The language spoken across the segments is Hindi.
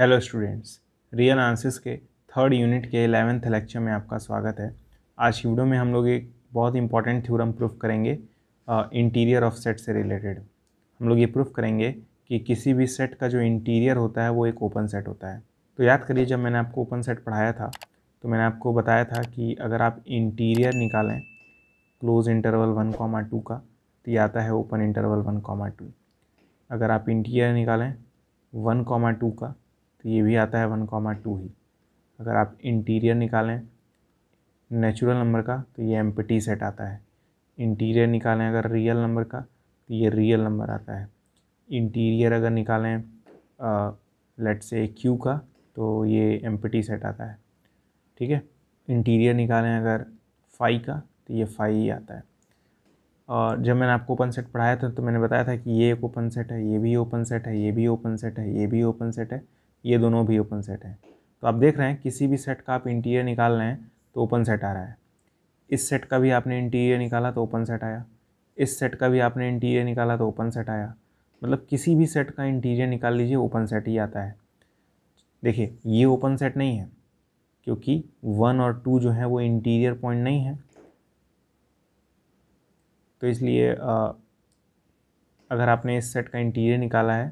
हेलो स्टूडेंट्स रियल आंसर्स के थर्ड यूनिट के एलेवेंथ लेक्चर में आपका स्वागत है आज की वीडियो में हम लोग एक बहुत इंपॉर्टेंट थ्योरम प्रूफ करेंगे इंटीरियर ऑफ सेट से रिलेटेड हम लोग ये प्रूफ करेंगे कि किसी भी सेट का जो इंटीरियर होता है वो एक ओपन सेट होता है तो याद करिए जब मैंने आपको ओपन सेट पढ़ाया था तो मैंने आपको बताया था कि अगर आप इंटीरियर निकालें close interval one comma two का तो ये आता है open interval one comma two अगर आप इंटीरियर निकालें वन कॉमा टू का तो ये भी आता है वन कॉमा टू ही अगर आप इंटीरियर निकालें नेचुरल नंबर का तो ये एम सेट आता है इंटीरियर निकालें अगर रियल नंबर का तो ये रियल नंबर आता है इंटीरियर अगर निकालें लेट से क्यू का तो ये एम सेट आता है ठीक है इंटीरियर निकालें अगर फाई का तो ये फाई ही आता है और जब मैंने आपको ओपन सेट पढ़ाया था तो मैंने बताया था कि ये एक ओपन सेट है ये भी ओपन सेट है ये भी ओपन सेट है ये भी ओपन सेट है ये दोनों भी ओपन सेट हैं तो आप देख रहे हैं किसी भी सेट का आप इंटीरियर निकाल रहे हैं तो ओपन सेट आ रहा है इस सेट का भी आपने इंटीरियर निकाला तो ओपन सेट आया इस सेट का भी आपने इंटीरियर निकाला तो ओपन सेट आया मतलब किसी भी सेट का इंटीरियर निकाल लीजिए ओपन सेट ही आता है देखिए ये ओपन सेट नहीं है क्योंकि वन और टू जो है वो इंटीरियर पॉइंट नहीं है तो इसलिए अगर आपने इस सेट का इंटीरियर निकाला है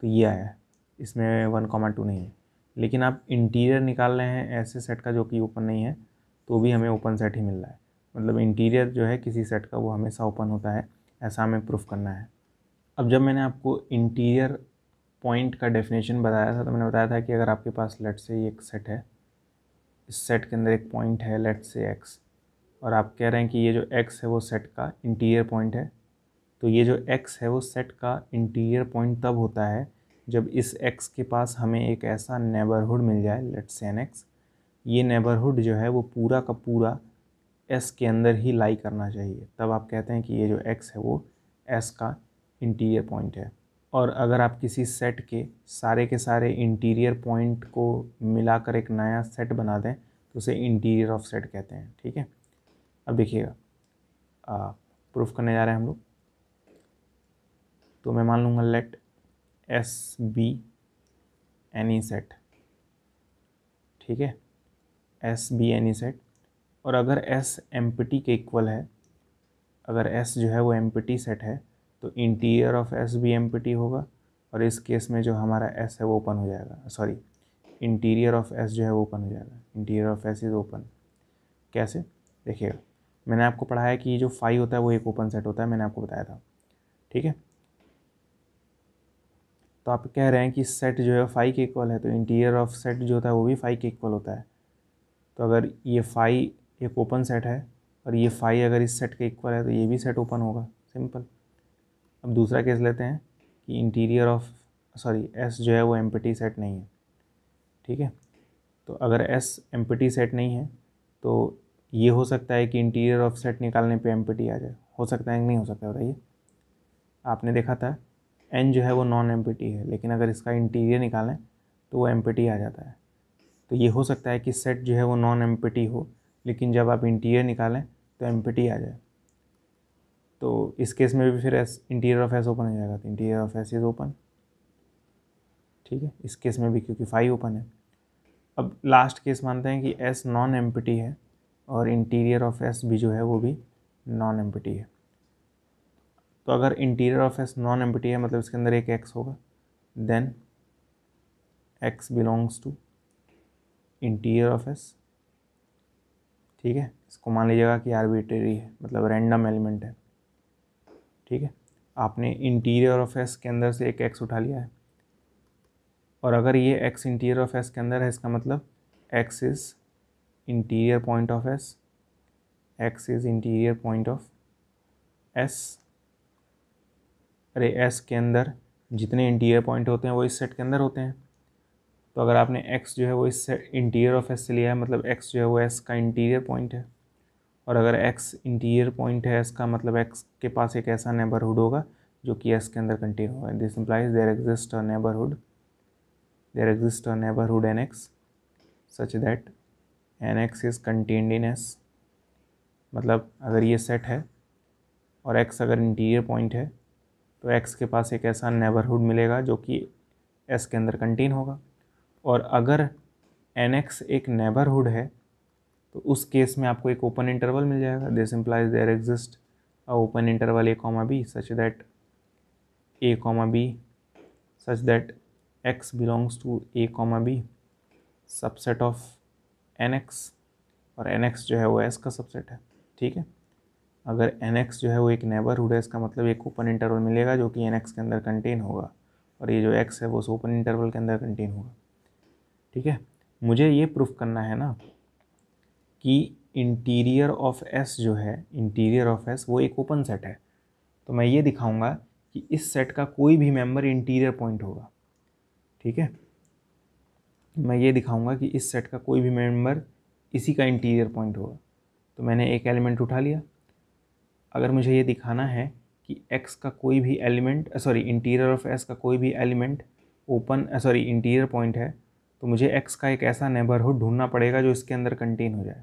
तो ये आया है इसमें वन कॉमा टू नहीं है लेकिन आप इंटीरियर निकाल रहे हैं ऐसे सेट का जो कि ओपन नहीं है तो भी हमें ओपन सेट ही मिल रहा है मतलब इंटीरियर जो है किसी सेट का वो हमेशा ओपन होता है ऐसा हमें प्रूफ करना है अब जब मैंने आपको इंटीरियर पॉइंट का डेफिनेशन बताया था तो मैंने बताया था कि अगर आपके पास लेट से एक सेट है इस सेट के अंदर एक पॉइंट है लेट से एक्स और आप कह रहे हैं कि ये जो एक्स है वो सेट का इंटीरियर पॉइंट है तो ये जो एक्स है वो सेट का इंटीरियर पॉइंट तब होता है जब इस एक्स के पास हमें एक ऐसा नेबरहुड मिल जाए लेट से एन एक्स ये नेबरहुड जो है वो पूरा का पूरा एस के अंदर ही लाई करना चाहिए तब आप कहते हैं कि ये जो एक्स है वो एस का इंटीरियर पॉइंट है और अगर आप किसी सेट के सारे के सारे इंटीरियर पॉइंट को मिलाकर एक नया सेट बना दें तो उसे इंटीरियर ऑफ सेट कहते हैं ठीक है अब देखिएगा प्रूफ करने जा रहे हैं हम लोग तो मैं मान लूँगा let S be any set ठीक है एस बी एनी सेट और अगर एस एम के इक्वल है अगर एस जो है वो एम सेट है तो इंटीरियर ऑफ एस बी एम होगा और इस केस में जो हमारा एस है वो ओपन हो जाएगा सॉरी इंटीरियर ऑफ एस जो है वो ओपन हो जाएगा interior of S is open कैसे देखिएगा मैंने आपको पढ़ाया कि जो फाइव होता है वो एक ओपन सेट होता है मैंने आपको बताया था ठीक है तो आप कह रहे हैं कि सेट जो है फाइव के इक्वल है तो इंटीरियर ऑफ सेट जो होता है वो भी फाइव के इक्वल होता है तो अगर ये फाइव एक ओपन सेट है और ये फाइव अगर इस सेट के इक्वल है तो ये भी सेट ओपन होगा सिंपल अब दूसरा केस लेते हैं कि इंटीरियर ऑफ सॉरी एस जो है वो एम सेट नहीं है ठीक है तो अगर एस एम सेट नहीं है तो ये हो सकता है कि इंटीरियर ऑफ सेट निकालने पे एम आ जाए हो सकता है नहीं हो सकता बताइए आपने देखा था एन जो है वो नॉन एम है लेकिन अगर इसका इंटीरियर निकालें तो वो एम आ जाता है तो ये हो सकता है कि सेट जो है वो नॉन एम हो लेकिन जब आप इंटीरियर निकालें तो एम आ जाए तो इस केस में भी फिर S interior of S open हो जाएगा तो interior of S is open ठीक है इस केस में भी क्योंकि फाइव ओपन है अब लास्ट केस मानते हैं कि एस नॉन एम है और इंटीरियर ऑफ एस भी जो है वो भी नॉन एम है तो अगर interior of S non empty है मतलब इसके अंदर एक एक्स होगा then X belongs to interior of S ठीक है इसको मान लीजिएगा कि आर्बिट्रेरी है मतलब रैंडम एलिमेंट है ठीक है आपने इंटीरियर ऑफ एस के अंदर से एक एक्स उठा लिया है और अगर ये एक्स इंटीरियर ऑफ एस के अंदर है इसका मतलब X is interior point of S X is interior point of S अरे एस के अंदर जितने इंटीरियर पॉइंट होते हैं वो इस सेट के अंदर होते हैं तो अगर आपने एक्स जो है वो इस सेट इंटीरियर ऑफ एस से लिया है मतलब एक्स जो है वो एस का इंटीरियर पॉइंट है और अगर एक्स इंटीरियर पॉइंट है एस का मतलब एक्स के पास एक ऐसा नेबरहुड होगा जो कि एस के अंदर कंटेन होगा this implies there exist a neighbourhood there exist a neighbourhood N X such that N X is contained in S मतलब अगर ये सेट है और एक्स अगर इंटीरियर पॉइंट है तो एक्स के पास एक ऐसा नेबरहुड मिलेगा जो कि एस के अंदर कंटेन होगा और अगर एन एक्स एक नेबरहुड है तो उस केस में आपको एक ओपन इंटरवल मिल जाएगा this implies there exist a open interval A comma B such that A comma B such that X belongs to A comma B subset of N X और एन एक्स जो है वो एस का सबसेट है ठीक है अगर एन एक्स जो है वो एक नेबरहुड है इसका मतलब एक ओपन इंटरवल मिलेगा जो कि एन एक्स के अंदर कंटेन होगा और ये जो एक्स है वो उस ओपन इंटरवल के अंदर कंटेन होगा ठीक है मुझे ये प्रूफ करना है ना कि इंटीरियर ऑफ एस जो है इंटीरियर ऑफ एस वो एक ओपन सेट है तो मैं ये दिखाऊंगा कि इस सेट का कोई भी मेम्बर इंटीरियर पॉइंट होगा ठीक है मैं ये दिखाऊंगा कि इस सेट का कोई भी मेम्बर इसी का इंटीरियर पॉइंट होगा तो मैंने एक एलिमेंट उठा लिया अगर मुझे ये दिखाना है कि एक्स का कोई भी element sorry interior of S का कोई भी element open sorry interior point है तो मुझे एक्स का एक ऐसा नेबरहुड ढूंढना पड़ेगा जो इसके अंदर कंटेन हो जाए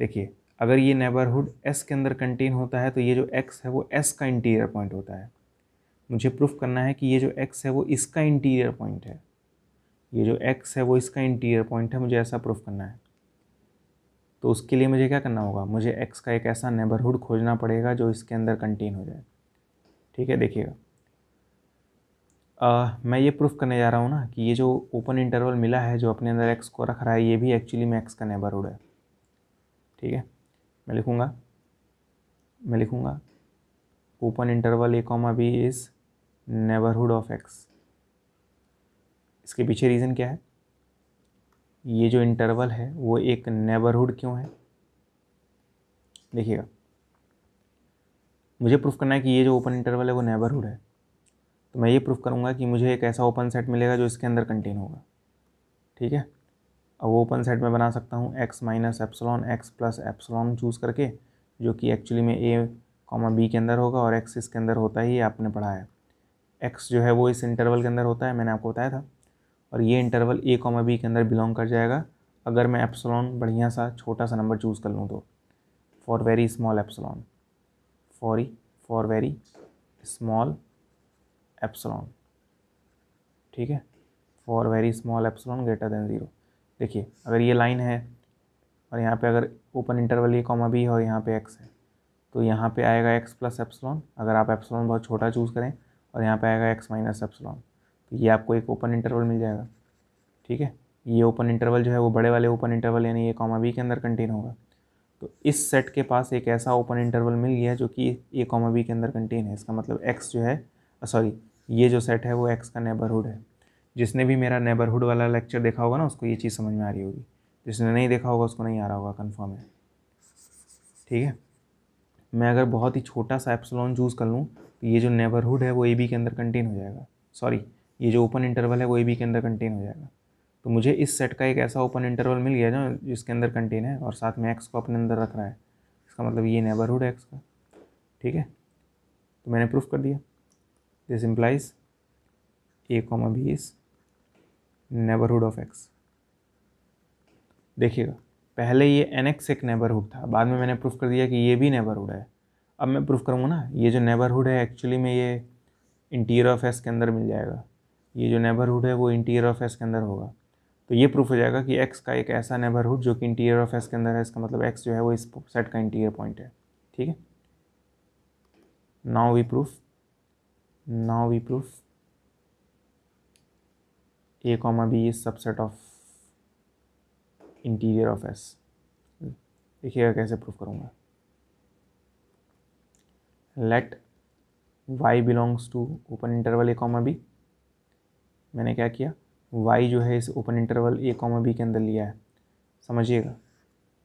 देखिए अगर ये नेबरहुड एस के अंदर कंटेन होता है तो ये जो एक्स है वो एस का इंटीरियर पॉइंट होता है मुझे प्रूफ करना है कि ये जो एक्स है वो इसका इंटीरियर पॉइंट है ये जो एक्स है वो इसका इंटीरियर पॉइंट है मुझे ऐसा प्रूफ करना है तो उसके लिए मुझे क्या करना होगा मुझे एक्स का एक ऐसा नेबरहुड खोजना पड़ेगा जो इसके अंदर कंटेन हो जाए ठीक है देखिएगा मैं ये प्रूफ करने जा रहा हूँ ना कि ये जो ओपन इंटरवल मिला है जो अपने अंदर एक्स को रख रहा है ये भी एक्चुअली में एक्स का नेबरहुड है ठीक है मैं लिखूँगा मैं लिखूँगा open interval A comma B is neighbourhood of X इसके पीछे रीज़न क्या है ये जो इंटरवल है वो एक नेबरहुड क्यों है देखिएगा मुझे प्रूफ करना है कि ये जो ओपन इंटरवल है वो नेबरहुड है तो मैं ये प्रूफ करूँगा कि मुझे एक ऐसा ओपन सेट मिलेगा जो इसके अंदर कंटेन होगा ठीक है अब वो ओपन सेट मैं बना सकता हूँ X minus epsilon X plus epsilon choose करके जो कि एक्चुअली में ए कॉमा बी के अंदर होगा और एक्स इसके अंदर होता ही आपने पढ़ा है एक्स जो है वो इस इंटरवल के अंदर होता है मैंने आपको बताया था और ये इंटरवल ए कॉमा बी के अंदर बिलोंग कर जाएगा अगर मैं एप्सलॉन बढ़िया सा छोटा सा नंबर चूज़ कर लूँ तो for very small epsilon for for very small epsilon ठीक है for very small epsilon greater than zero देखिए अगर ये लाइन है और यहाँ पे अगर ओपन इंटरवल ये कॉमा बी है और यहाँ पे एक्स है तो यहाँ पे आएगा एक्स प्लस एप्सलॉन अगर आप एप्सलॉन बहुत छोटा चूज़ करें और यहाँ पे आएगा एक्स माइनस एप्सलॉन ये आपको एक ओपन इंटरवल मिल जाएगा ठीक है ये ओपन इंटरवल जो है वो बड़े वाले ओपन इंटरवल यानी ए कॉमा बी के अंदर कंटेन होगा तो इस सेट के पास एक ऐसा ओपन इंटरवल मिल गया जो कि ए कॉमा बी के अंदर कंटेन है इसका मतलब एक्स जो है सॉरी ये जो सेट है वो एक्स का नेबरहुड है जिसने भी मेरा नेबरहुड वाला लेक्चर देखा होगा ना उसको ये चीज़ समझ में आ रही होगी जिसने नहीं देखा होगा उसको नहीं आ रहा होगा कन्फर्म है ठीक है मैं अगर बहुत ही छोटा सा एप्सलॉन चूज़ कर लूँ तो ये जो नेबरहुड है वो ए बी के अंदर कंटेन हो जाएगा सॉरी ये जो ओपन इंटरवल है वो ए बी के अंदर कंटेन हो जाएगा तो मुझे इस सेट का एक ऐसा ओपन इंटरवल मिल गया जो जिसके अंदर कंटेन है और साथ में एक्स को अपने अंदर रख रहा है इसका मतलब ये नेबरहुड है एक्स का ठीक है तो मैंने प्रूफ कर दिया this implies A comma B is neighbourhood of X देखिएगा पहले ये एन एक्स एक नेबरहुड था बाद में मैंने प्रूफ कर दिया कि ये भी नेबरहुड है अब मैं प्रूफ करूँगा ना ये जो नेबरहुड है एक्चुअली में ये इंटीरियर ऑफ एस के अंदर मिल जाएगा ये जो नेबरहुड है वो इंटीरियर ऑफ एस के अंदर होगा तो ये प्रूफ हो जाएगा कि एक्स का एक ऐसा नेबरहुड जो कि इंटीरियर ऑफ एस के अंदर है इसका मतलब एक्स जो है वो इस सेट का इंटीरियर पॉइंट है ठीक है now we proof now we proof A comma B is subset of interior of S देखिएगा कैसे प्रूफ करूँगा let Y belongs to open interval A comma B मैंने क्या किया वाई जो है इस open interval A comma B के अंदर लिया है समझिएगा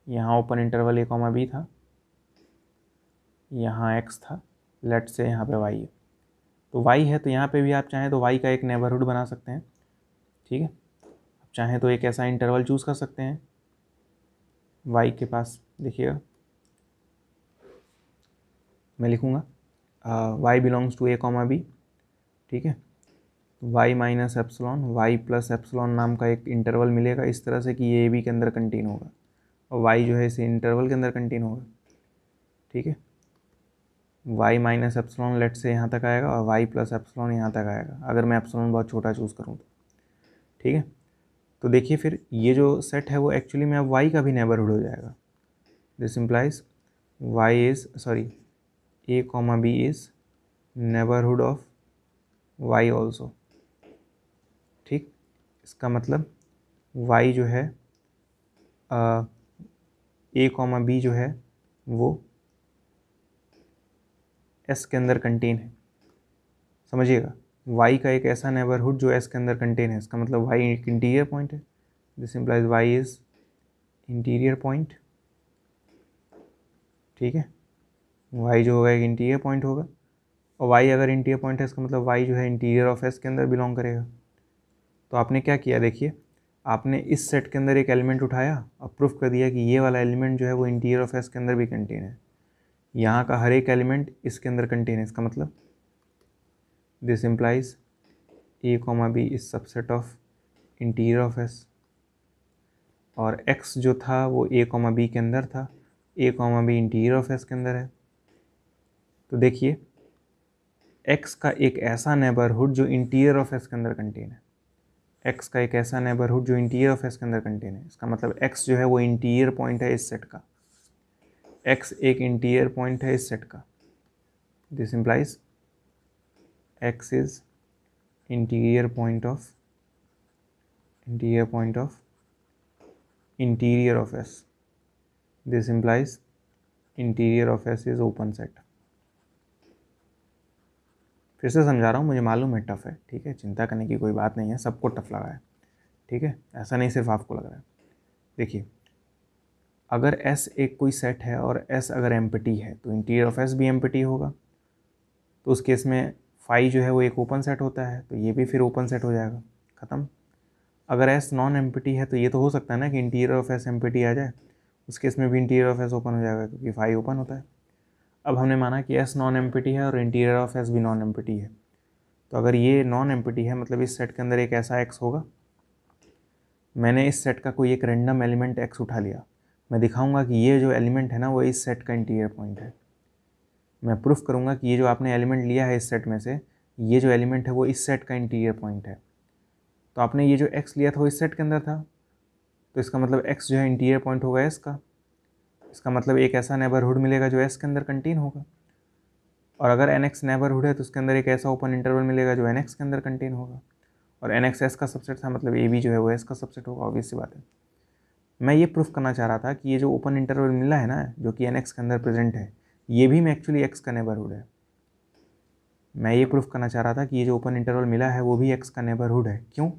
यहाँ open interval A comma B था यहाँ एक्स था लेट से यहाँ पे वाई है तो वाई है तो यहाँ पे भी आप चाहें तो वाई का एक नेबरहुड बना सकते हैं ठीक है आप चाहें तो एक ऐसा इंटरवल चूज़ कर सकते हैं वाई के पास देखिएगा मैं लिखूँगा Y belongs to A comma B ठीक है Y minus epsilon Y plus epsilon नाम का एक इंटरवल मिलेगा इस तरह से कि ये ए बी के अंदर कंटेन होगा और वाई जो है इसे इंटरवल के अंदर कंटेन होगा ठीक है वाई माइनस एप्सलॉन लेट से यहाँ तक आएगा और वाई प्लस एप्सलॉन यहाँ तक आएगा अगर मैं एप्सलॉन बहुत छोटा चूज़ करूँ तो ठीक है तो देखिए फिर ये जो सेट है वो एक्चुअली में अब वाई का भी नेबरहुड हो जाएगा this implies Y is sorry A comma B is neighbourhood of Y also इसका मतलब y जो है ए कॉमा बी जो है वो एस के अंदर कंटेन है समझिएगा y का एक ऐसा नेबरहुड जो एस के अंदर कंटेन है इसका मतलब y एक इंटीरियर पॉइंट है this implies y is interior point ठीक है y जो होगा एक इंटीरियर पॉइंट होगा और y अगर इंटीरियर पॉइंट है इसका मतलब y जो है इंटीरियर ऑफ एस के अंदर बिलोंग करेगा तो आपने क्या किया देखिए आपने इस सेट के अंदर एक एलिमेंट उठाया और प्रूफ कर दिया कि ये वाला एलिमेंट जो है वो इंटीरियर ऑफ एस के अंदर भी कंटेन है यहाँ का हर एक एलिमेंट इसके अंदर कंटेन है इसका मतलब this implies A comma B is subset of interior of S और एक्स जो था वो ए कॉमा बी के अंदर था A comma B interior of S के अंदर है तो देखिए एक्स का एक ऐसा नेबरहुड जो इंटीरियर ऑफ एस के अंदर कंटेन है एक्स का एक ऐसा नेबरहुड जो इंटीरियर ऑफ एस के अंदर कंटेन है इसका मतलब एक्स जो है वो इंटीरियर पॉइंट है इस सेट का एक्स एक इंटीरियर पॉइंट है इस सेट का this implies X is interior point of interior point of interior of S this implies interior of S is open set फिर से समझा रहा हूँ मुझे मालूम है टफ़ है ठीक है चिंता करने की कोई बात नहीं है सबको टफ़ लगा है ठीक है ऐसा नहीं सिर्फ आपको लग रहा है देखिए अगर एस एक कोई सेट है और एस अगर एम है तो इंटीरियर ऑफ एस भी एम होगा तो उस केस में फाइव जो है वो एक ओपन सेट होता है तो ये भी फिर ओपन सेट हो जाएगा ख़त्म अगर एस नॉन एम है तो ये तो हो सकता है ना कि इंटीरियर ऑफ एस एम आ जाए उस केस में भी इंटीरियर ऑफ एस ओपन हो जाएगा क्योंकि फाइव ओपन होता है अब हमने माना कि एस नॉन एम है और इंटीरियर ऑफ एस भी नॉन एम है तो अगर ये नॉन एम है मतलब इस सेट के अंदर एक ऐसा एक्स होगा मैंने इस सेट का कोई एक रेंडम एलिमेंट एक्स उठा लिया मैं दिखाऊंगा कि ये जो एलिमेंट है ना वो इस सेट का इंटीरियर पॉइंट है मैं प्रूफ करूंगा कि ये जो आपने एलिमेंट लिया है इस सेट में से ये जो एलिमेंट है वो इस सेट का इंटीरियर पॉइंट है तो आपने ये जो एक्स लिया था वो इस सेट के अंदर था तो इसका मतलब एक्स जो है इंटीरियर पॉइंट होगा इसका इसका मतलब एक ऐसा नेबरहुड मिलेगा जो एस के अंदर कंटेन होगा और अगर एन एक्स नेबरहुड है तो उसके अंदर एक ऐसा ओपन इंटरवल मिलेगा जो एन एक्स के अंदर कंटेन होगा और एन एक्स एस का सबसेट था मतलब ए बी जो है वो एस का सबसेट होगा ऑब्वियस सी बात है मैं ये प्रूफ करना चाह रहा था कि ये जो ओपन इंटरवल मिला है ना जो कि एन एक्स के अंदर प्रेजेंट है ये भी मैं एक्चुअली एक्स का नेबरहुड है मैं ये प्रूफ करना चाह रहा था कि ये जो ओपन इंटरवल मिला है वो भी एक्स का नेबरहुड है क्यों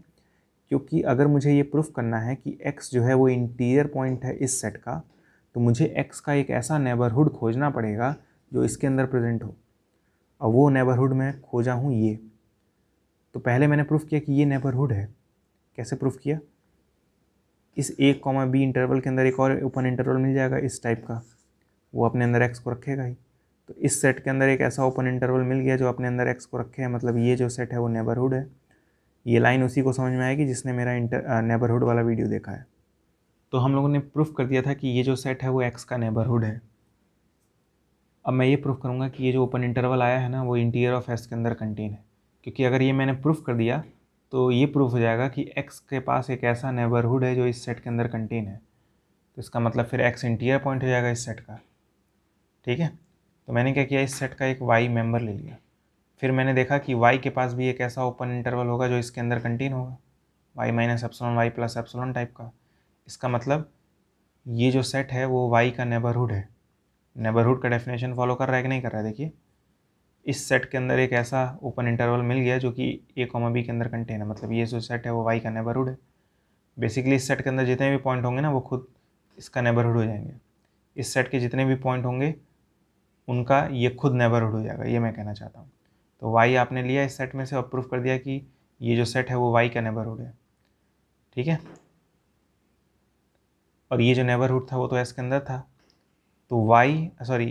क्योंकि अगर मुझे ये प्रूफ करना है कि एक्स जो है वो इंटीरियर पॉइंट है इस सेट का तो मुझे एक्स का एक ऐसा नेबरहुड खोजना पड़ेगा जो इसके अंदर प्रेजेंट हो और वो नेबरहुड मैं खोजा हूँ ये तो पहले मैंने प्रूफ किया कि ये नेबरहुड है कैसे प्रूफ किया इस ए कॉमा बी इंटरवल के अंदर एक और ओपन इंटरवल मिल जाएगा इस टाइप का वो अपने अंदर एक्स को रखेगा ही तो इस सेट के अंदर एक ऐसा ओपन इंटरवल मिल गया जो अपने अंदर एक्स को रखे है मतलब ये जो सेट है वो नेबरहुड है ये लाइन उसी को समझ में आएगी जिसने मेरा इंटर नेबरहुड वाला वीडियो देखा है तो हम लोगों ने प्रूफ कर दिया था कि ये जो सेट है वो एक्स का नेबरहुड है अब मैं ये प्रूफ करूँगा कि ये जो ओपन इंटरवल आया है ना वो इंटीरियर ऑफ एस के अंदर कंटेन है क्योंकि अगर ये मैंने प्रूफ कर दिया तो ये प्रूफ हो जाएगा कि एक्स के पास एक ऐसा नेबरहुड है जो इस सेट के अंदर कंटेन है तो इसका मतलब फिर एक्स इंटीरियर पॉइंट हो जाएगा इस सेट का ठीक है तो मैंने क्या किया इस सेट का एक वाई मेम्बर ले लिया फिर मैंने देखा कि वाई के पास भी एक ऐसा ओपन इंटरवल होगा जो इसके अंदर कंटेन होगा Y minus epsilon Y plus epsilon type का इसका मतलब ये जो सेट है वो वाई का नेबरहुड है नेबरहुड का डेफिनेशन फॉलो कर रहा है कि नहीं कर रहा है देखिए इस सेट के अंदर एक ऐसा ओपन इंटरवल मिल गया जो कि ए कॉमा बी के अंदर कंटेन है मतलब ये जो सेट है वो वाई का नेबरहुड है बेसिकली इस सेट के अंदर जितने भी पॉइंट होंगे ना वो खुद इसका नेबरहुड हो जाएंगे इस सेट के जितने भी पॉइंट होंगे उनका ये खुद नेबरहुड हो जाएगा ये मैं कहना चाहता हूँ तो वाई आपने लिया इस सेट में से अप्रूव कर दिया कि ये जो सेट है वो वाई का नेबरहुड है ठीक है और ये जो नेबरहुड था वो तो एस के अंदर था तो वाई सॉरी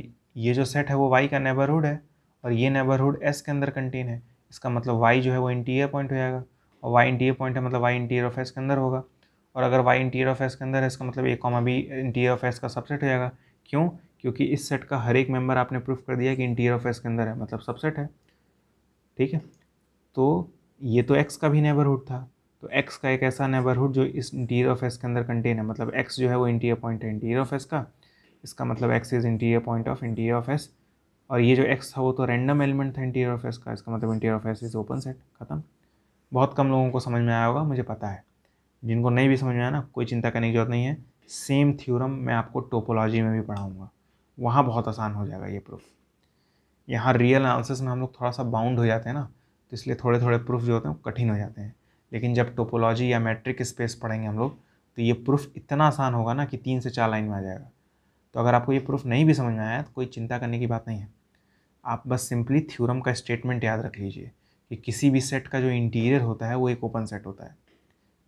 ये जो सेट है वो वाई का नेबरहुड है और ये नेबरहुड एस के अंदर कंटेन है इसका मतलब वाई जो है वो इंटीरियर पॉइंट हो जाएगा और वाई इंटीरियर पॉइंट है मतलब वाई इंटीरियर ऑफ एस के अंदर होगा और अगर वाई इंटीरियर ऑफ एस के अंदर है इसका मतलब A comma B interior of S का सबसेट हो जाएगा क्यों क्योंकि इस सेट का हर एक मेंबर आपने प्रूफ कर दिया कि इंटीरियर ऑफ एस के अंदर है मतलब सबसेट है ठीक है तो ये तो एक्स का भी नेबरहुड था तो एक्स का एक ऐसा नेबरहुड जो इस इंटीरियर ऑफ एस के अंदर कंटेन है मतलब एक्स जो है वो इंटीरियर पॉइंट है इंटीरियर ऑफ एस का इसका मतलब X is interior point of interior of S और ये जो एक्स था वो तो रैंडम एलिमेंट था इंटीरियर ऑफ एस का इसका मतलब interior of S is open set खत्म बहुत कम लोगों को समझ में आया होगा मुझे पता है जिनको नहीं भी समझ में आया ना कोई चिंता करने की जरूरत नहीं है सेम थ्योरम मैं आपको टोपोलॉजी में भी पढ़ाऊँगा वहाँ बहुत आसान हो जाएगा ये प्रूफ यहाँ रियल आंसर्स में हम लोग थोड़ा सा बाउंड हो जाते हैं ना तो इसलिए थोड़े थोड़े प्रूफ जो होते हैं वो कठिन हो जाते हैं लेकिन जब टोपोलॉजी या मैट्रिक स्पेस पढ़ेंगे हम लोग तो ये प्रूफ इतना आसान होगा ना कि तीन से चार लाइन में आ जाएगा तो अगर आपको ये प्रूफ नहीं भी समझ में आया तो कोई चिंता करने की बात नहीं है आप बस सिंपली थ्योरम का स्टेटमेंट याद रख लीजिए कि किसी भी सेट का जो इंटीरियर होता है वो एक ओपन सेट होता है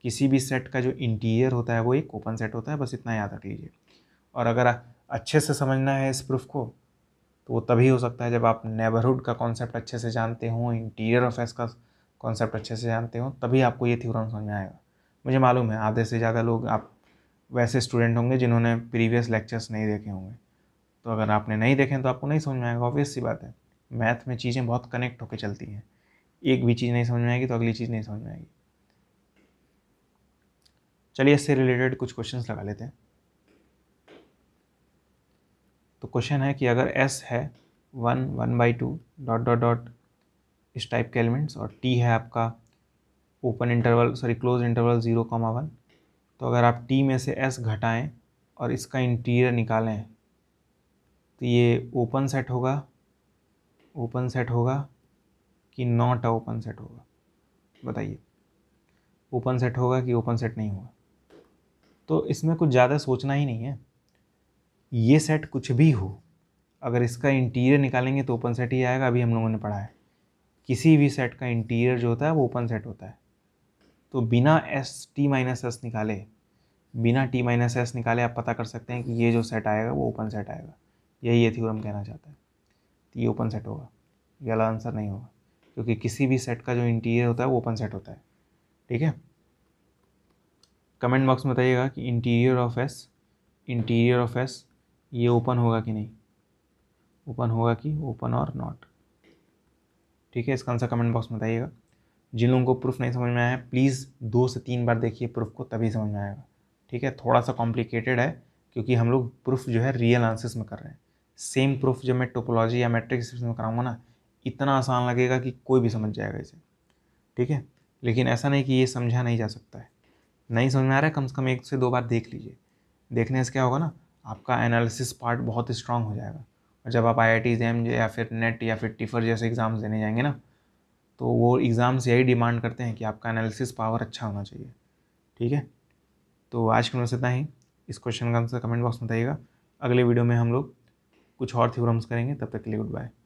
किसी भी सेट का जो इंटीरियर होता है वो एक ओपन सेट होता है बस इतना याद रख लीजिए और अगर अच्छे से समझना है इस प्रूफ को तो वो तभी हो सकता है जब आप नेबरहुड का कॉन्सेप्ट अच्छे से जानते हों इंटीरियर ऑफ एस का कॉन्सेप्ट अच्छे से जानते हो तभी आपको ये थ्योरम समझ में आएगा मुझे मालूम है आधे से ज़्यादा लोग आप वैसे स्टूडेंट होंगे जिन्होंने प्रीवियस लेक्चर्स नहीं देखे होंगे तो अगर आपने नहीं देखे तो आपको नहीं समझ में आएगा ऑब्वियस सी बात है मैथ में चीज़ें बहुत कनेक्ट होकर चलती हैं एक भी चीज़ नहीं समझ में आएगी तो अगली चीज़ नहीं समझ में आएगी चलिए इससे रिलेटेड कुछ क्वेश्चन लगा लेते हैं तो क्वेश्चन है कि अगर एस है one one by two dot dot dot इस टाइप के एलिमेंट्स और टी है आपका open interval sorry close interval zero comma one तो अगर आप टी में से एस घटाएं और इसका इंटीरियर निकालें तो ये ओपन सेट होगा ओपन सेट होगा कि नॉट अ ओपन सेट होगा बताइए ओपन सेट होगा कि ओपन सेट नहीं होगा तो इसमें कुछ ज़्यादा सोचना ही नहीं है ये सेट कुछ भी हो अगर इसका इंटीरियर निकालेंगे तो ओपन सेट ही आएगा अभी हम लोगों ने पढ़ा है किसी भी सेट का इंटीरियर जो होता है वो ओपन सेट होता है तो बिना एस टी माइनस एस निकाले बिना टी माइनस एस निकाले आप पता कर सकते हैं कि ये जो सेट आएगा वो ओपन सेट आएगा यही ये थ्योरम कहना चाहता है तो ये ओपन सेट होगा ये वाला आंसर नहीं होगा क्योंकि किसी भी सेट का जो इंटीरियर होता है वो ओपन सेट होता है ठीक है कमेंट बॉक्स में बताइएगा कि interior of S interior of S ये ओपन होगा कि नहीं ओपन होगा कि ओपन और नॉट ठीक है इसका आंसर कमेंट बॉक्स में बताइएगा जिन लोगों को प्रूफ नहीं समझ में आया प्लीज़ दो से तीन बार देखिए प्रूफ को तभी समझ में आएगा ठीक है थोड़ा सा कॉम्प्लिकेटेड है क्योंकि हम लोग प्रूफ जो है रियल आंसर्स में कर रहे हैं सेम प्रूफ जब मैं टोपोलॉजी या मैट्रिक्स में कराऊंगा ना इतना आसान लगेगा कि कोई भी समझ जाएगा इसे ठीक है लेकिन ऐसा नहीं कि ये समझा नहीं जा सकता है नहीं समझ में आ रहा है कम से कम एक से दो बार देख लीजिए देखने से क्या होगा ना आपका एनालिसिस पार्ट बहुत स्ट्रांग हो जाएगा और जब आप आई आई टी या फिर नेट e या फिर टिफर जैसे एग्ज़ाम्स देने जाएंगे ना तो वो एग्ज़ाम्स यही डिमांड करते हैं कि आपका एनालिसिस पावर अच्छा होना चाहिए ठीक है तो आज के से इतना ही इस क्वेश्चन का आंसर कमेंट बॉक्स में बताइएगा अगले वीडियो में हम लोग कुछ और थ्योरम्स करेंगे तब तक के लिए गुड बाय